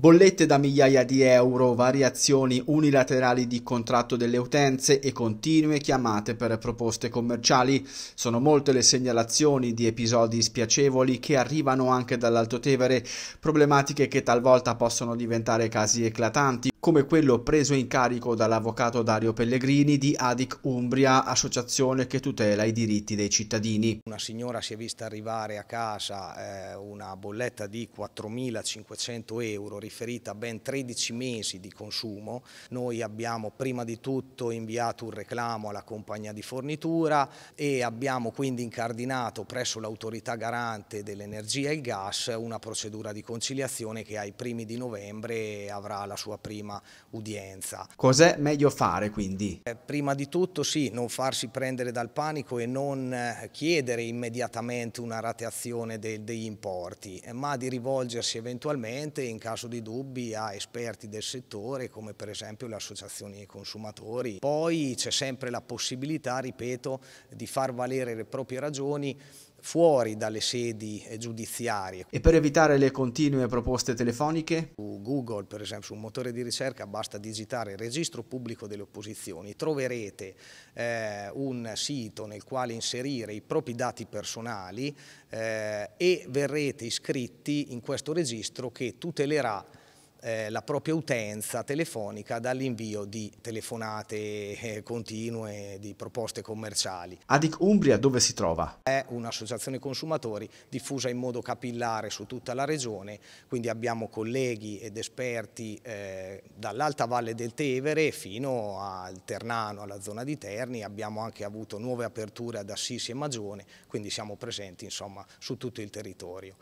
Bollette da migliaia di euro, variazioni unilaterali di contratto delle utenze e continue chiamate per proposte commerciali. Sono molte le segnalazioni di episodi spiacevoli che arrivano anche dall'Alto Tevere, problematiche che talvolta possono diventare casi eclatanti come quello preso in carico dall'avvocato Dario Pellegrini di Adic Umbria, associazione che tutela i diritti dei cittadini. Una signora si è vista arrivare a casa eh, una bolletta di 4.500 euro riferita a ben 13 mesi di consumo. Noi abbiamo prima di tutto inviato un reclamo alla compagnia di fornitura e abbiamo quindi incardinato presso l'autorità garante dell'energia e il gas una procedura di conciliazione che ai primi di novembre avrà la sua prima prossima udienza. Cos'è meglio fare quindi? Eh, prima di tutto sì, non farsi prendere dal panico e non eh, chiedere immediatamente una rateazione de degli importi, eh, ma di rivolgersi eventualmente in caso di dubbi a esperti del settore come per esempio le associazioni dei consumatori. Poi c'è sempre la possibilità, ripeto, di far valere le proprie ragioni fuori dalle sedi eh, giudiziarie. E per evitare le continue proposte telefoniche? Google, per esempio su un motore di ricerca basta digitare il registro pubblico delle opposizioni, troverete eh, un sito nel quale inserire i propri dati personali eh, e verrete iscritti in questo registro che tutelerà eh, la propria utenza telefonica dall'invio di telefonate eh, continue, di proposte commerciali. Adic Umbria dove si trova? È un'associazione consumatori diffusa in modo capillare su tutta la regione, quindi abbiamo colleghi ed esperti eh, dall'Alta Valle del Tevere fino al Ternano, alla zona di Terni, abbiamo anche avuto nuove aperture ad Assisi e Magione, quindi siamo presenti insomma, su tutto il territorio.